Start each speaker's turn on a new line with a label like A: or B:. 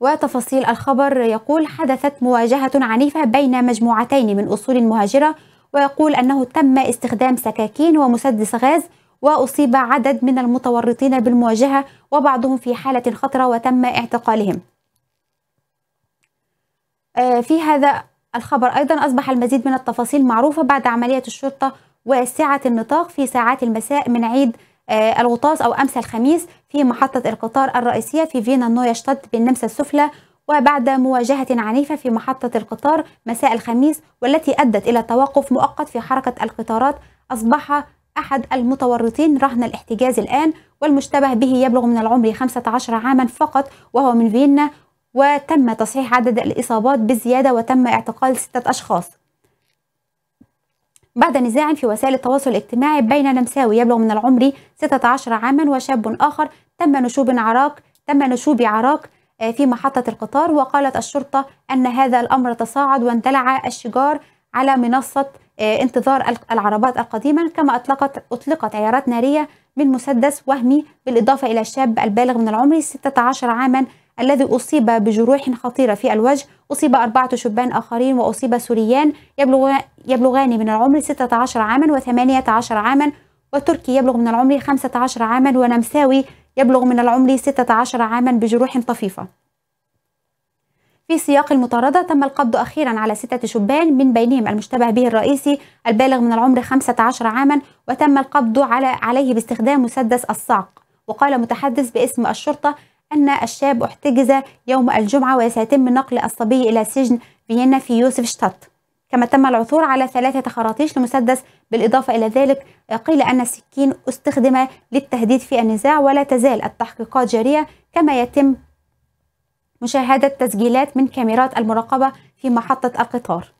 A: وتفاصيل الخبر يقول حدثت مواجهة عنيفة بين مجموعتين من أصول مهاجرة ويقول أنه تم استخدام سكاكين ومسدس غاز وأصيب عدد من المتورطين بالمواجهة وبعضهم في حالة خطرة وتم اعتقالهم آه، في هذا الخبر أيضا أصبح المزيد من التفاصيل معروفة بعد عملية الشرطة واسعة النطاق في ساعات المساء من عيد آه، الغطاس أو أمس الخميس في محطة القطار الرئيسية في فيينا شتات بالنمسا السفلى وبعد مواجهة عنيفة في محطة القطار مساء الخميس والتي أدت إلى توقف مؤقت في حركة القطارات أصبح أحد المتورطين رهن الاحتجاز الآن والمشتبه به يبلغ من العمر 15 عاما فقط وهو من فيينا وتم تصحيح عدد الإصابات بالزيادة وتم اعتقال ستة أشخاص بعد نزاع في وسائل التواصل الاجتماعي بين نمساوي يبلغ من العمر 16 عاما وشاب آخر تم نشوب عراق تم نشوب عراق آه، في محطة القطار وقالت الشرطة أن هذا الأمر تصاعد واندلع الشجار على منصة آه، انتظار العربات القديمة كما أطلقت, أطلقت عيارات نارية من مسدس وهمي بالإضافة إلى الشاب البالغ من العمر 16 عاما الذي أصيب بجروح خطيرة في الوجه أصيب أربعة شبان آخرين وأصيب سوريان يبلغ يبلغان من العمر 16 عاما و18 عاما وتركي يبلغ من العمر 15 عاما ونمساوي يبلغ من العمر 16 عاما بجروح طفيفة في سياق المطاردة تم القبض أخيرا على ستة شبان من بينهم المشتبه به الرئيسي البالغ من العمر 15 عاما وتم القبض على عليه باستخدام مسدس الصعق وقال متحدث باسم الشرطة أن الشاب احتجز يوم الجمعة وسيتم نقل الصبي إلى سجن فيينا في يوسف شتات كما تم العثور على ثلاثة خراطيش لمسدس بالإضافة إلى ذلك قيل أن السكين استخدم للتهديد في النزاع ولا تزال التحقيقات جارية كما يتم مشاهدة تسجيلات من كاميرات المراقبة في محطة القطار